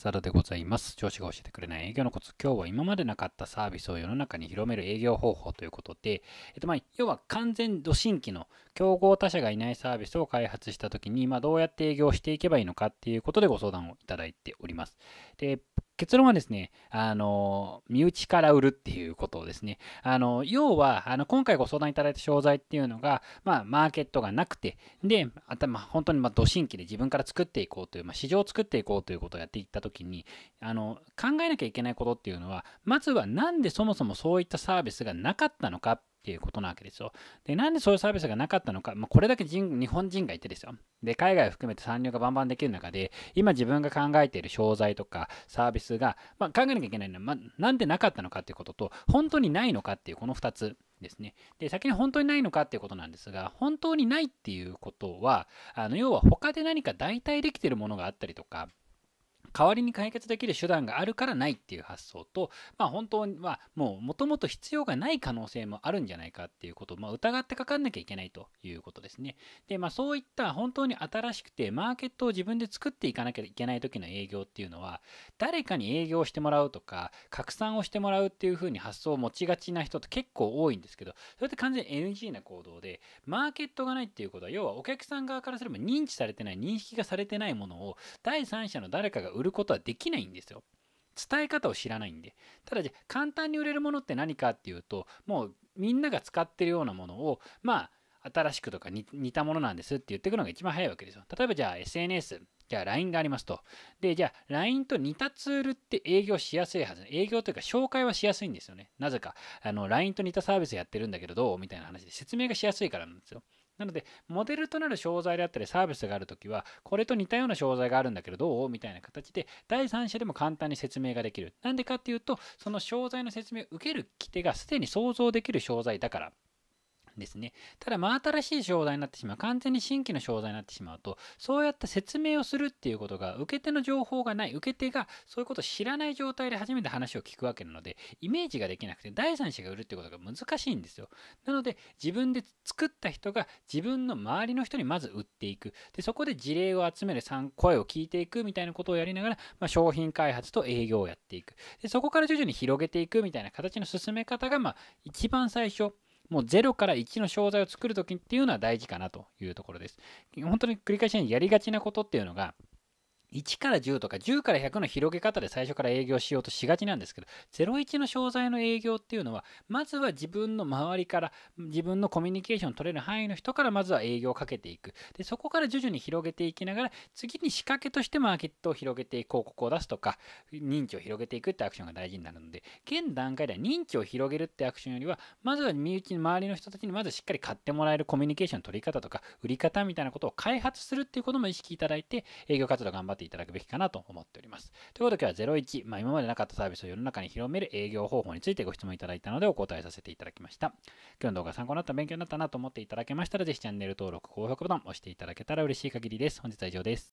サラでございます。調子が教えてくれない営業のコツ。今日は今までなかったサービスを世の中に広める営業方法ということで、えっとまあ、要は完全度新規の競合他社がいないサービスを開発したときに、まあ、どうやって営業していけばいいのかっていうことでご相談をいただいております。で、結論はですね、あの、身内から売るっていうことですね、あの、要は、あの、今回ご相談いただいた商材っていうのが、まあ、マーケットがなくて、で、あまあ、本当に、まあ、土新規で自分から作っていこうという、まあ、市場を作っていこうということをやっていったときに、あの、考えなきゃいけないことっていうのは、まずは、なんでそもそもそういったサービスがなかったのかっっていうことなわけですよ。で、なんでそういうサービスがなかったのか、まあ、これだけ日本人がいてですよ。で、海外を含めて参入がバンバンできる中で、今自分が考えている商材とかサービスが、まあ、考えなきゃいけないのは、まあ、なんでなかったのかっていうことと、本当にないのかっていうこの2つですね。で、先に本当にないのかっていうことなんですが、本当にないっていうことは、あの要は他で何か代替できてるものがあったりとか、代わりに解決できる手段があるからないっていう発想と、まあ、本当はもうもともと必要がない可能性もあるんじゃないかっていうことを、まあ、疑ってかかんなきゃいけないということですね。で、まあ、そういった本当に新しくてマーケットを自分で作っていかなきゃいけない時の営業っていうのは誰かに営業してもらうとか拡散をしてもらうっていうふうに発想を持ちがちな人って結構多いんですけどそれって完全に NG な行動でマーケットがないっていうことは要はお客さん側からすれば認知されてない認識がされてないものを第三者の誰かが売売ることはできないんですよ。伝え方を知らないんで。ただじゃ簡単に売れるものって何かっていうと、もうみんなが使ってるようなものを、まあ、新しくとか似たものなんですって言っていくのが一番早いわけですよ。例えばじゃあ SNS、じゃあ LINE がありますと。で、じゃあ LINE と似たツールって営業しやすいはず。営業というか紹介はしやすいんですよね。なぜか、あの LINE と似たサービスやってるんだけどどうみたいな話で説明がしやすいからなんですよ。なので、モデルとなる商材であったりサービスがあるときは、これと似たような商材があるんだけどどうみたいな形で、第三者でも簡単に説明ができる。なんでかっていうと、その商材の説明を受ける規定がすでに想像できる商材だからですね。ただ、真新しい商材になってしまう、完全に新規の商材になってしまうと、そうやった説明をするっていうことが、受け手の情報がない、受け手がそういうことを知らない状態で初めて話を聞くわけなので、イメージができなくて、第三者が売るってことが難しいんですよ。なので、自分で作った人が自分の周りの人にまず売っていく。で、そこで事例を集める、声を聞いていくみたいなことをやりながら、まあ、商品開発と営業をやっていく。で、そこから徐々に広げていくみたいな形の進め方が、まあ、一番最初、もう0から1の商材を作るときっていうのは大事かなというところです。本当に繰り返しにやりがちなことっていうのが、1から10とか10から100の広げ方で最初から営業しようとしがちなんですけど01の商材の営業っていうのはまずは自分の周りから自分のコミュニケーション取れる範囲の人からまずは営業をかけていくでそこから徐々に広げていきながら次に仕掛けとしてマーケットを広げて広告を出すとか認知を広げていくってアクションが大事になるので現段階では認知を広げるってアクションよりはまずは身内の周りの人たちにまずしっかり買ってもらえるコミュニケーションの取り方とか売り方みたいなことを開発するっていうことも意識いただいて営業活動頑張ってていただくべきかなと思っております。ということで今日は01、まあ、今までなかったサービスを世の中に広める営業方法についてご質問いただいたのでお答えさせていただきました。今日の動画参考になった、勉強になったなと思っていただけましたら、ぜひチャンネル登録、高評価ボタンを押していただけたら嬉しい限りです。本日は以上です。